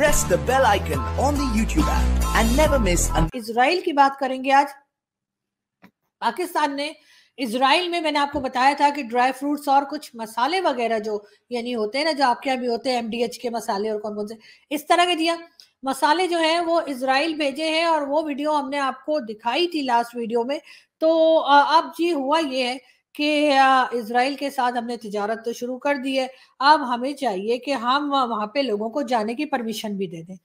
press the bell icon on the YouTube app and never miss Israel की बात करेंगे आज पाकिस्तान ने इसराइल में मैंने आपको बताया था कि ड्राई फ्रूट्स और कुछ मसाले वगैरह जो यानी होते हैं ना जो आपके यहाँ भी होते हैं एमडीएच के मसाले और कौन कौन से इस तरह के दिया मसाले जो हैं वो इसराइल भेजे हैं और वो वीडियो हमने आपको दिखाई थी लास्ट वीडियो में तो अब जी हुआ ये है कि इसराइल के साथ हमने तजारत तो शुरू कर दी है अब हमें चाहिए कि हम वहां पे लोगों को जाने की परमिशन भी दे दें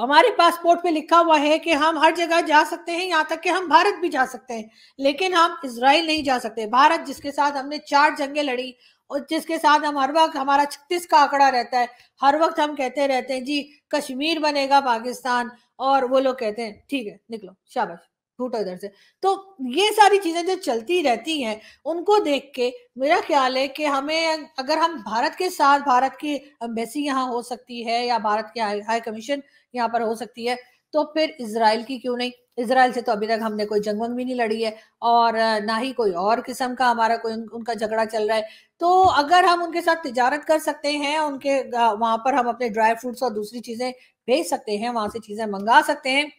हमारे पासपोर्ट पे लिखा हुआ है कि हम हर जगह जा सकते हैं यहाँ तक कि हम भारत भी जा सकते हैं लेकिन हम इसराइल नहीं जा सकते भारत जिसके साथ हमने चार जंगें लड़ी और जिसके साथ हम हर वक्त हमारा छत्तीस का आंकड़ा रहता है हर वक्त हम कहते रहते हैं जी कश्मीर बनेगा पाकिस्तान और वो लोग कहते हैं ठीक है निकलो शाबाश छूटो इधर से तो ये सारी चीजें जो चलती रहती हैं उनको देख के मेरा ख्याल है कि हमें अगर हम भारत के साथ भारत की एम्बेसी यहाँ हो सकती है या भारत के हाई हाई कमीशन यहाँ पर हो सकती है तो फिर इसराइल की क्यों नहीं इसराइल से तो अभी तक हमने कोई जंग वंग भी नहीं लड़ी है और ना ही कोई और किस्म का हमारा कोई उनका झगड़ा चल रहा है तो अगर हम उनके साथ तजारत कर सकते हैं उनके वहां पर हम अपने ड्राई फ्रूट्स और दूसरी चीजें भेज सकते हैं वहां से चीजें मंगा सकते हैं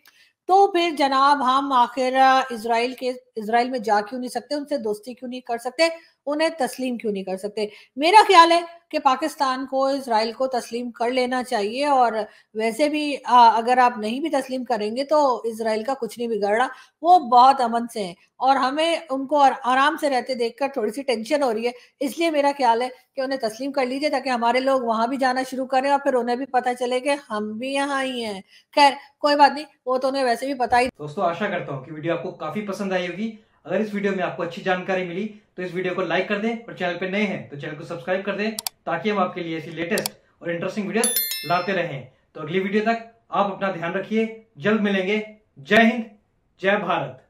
तो फिर जनाब हम आखिर इसराइल के इसराइल में जा क्यों नहीं सकते उनसे दोस्ती क्यों नहीं कर सकते उन्हें तस्लीम क्यों नहीं कर सकते मेरा ख्याल है कि पाकिस्तान को इसराइल को तस्लीम कर लेना चाहिए और वैसे भी आ, अगर आप नहीं भी तस्लीम करेंगे तो इसराइल का कुछ नहीं बिगड़ रहा वो बहुत अमन से हैं और हमें उनको आराम से रहते देखकर थोड़ी सी टेंशन हो रही है इसलिए मेरा ख्याल है कि उन्हें तस्लीम कर लीजिए ताकि हमारे लोग वहां भी जाना शुरू करें और फिर उन्हें भी पता चले कि हम भी यहाँ ही हैं खैर कोई बात नहीं वो तो उन्हें वैसे भी पता ही दोस्तों आशा करता हूँ कि वीडियो आपको काफी पसंद आई होगी अगर इस वीडियो में आपको अच्छी जानकारी मिली तो इस वीडियो को लाइक कर दें और चैनल पर नए हैं तो चैनल को सब्सक्राइब कर दें ताकि हम आपके लिए ऐसी लेटेस्ट और इंटरेस्टिंग वीडियो लाते रहें तो अगली वीडियो तक आप अपना ध्यान रखिए जल्द मिलेंगे जय हिंद जय भारत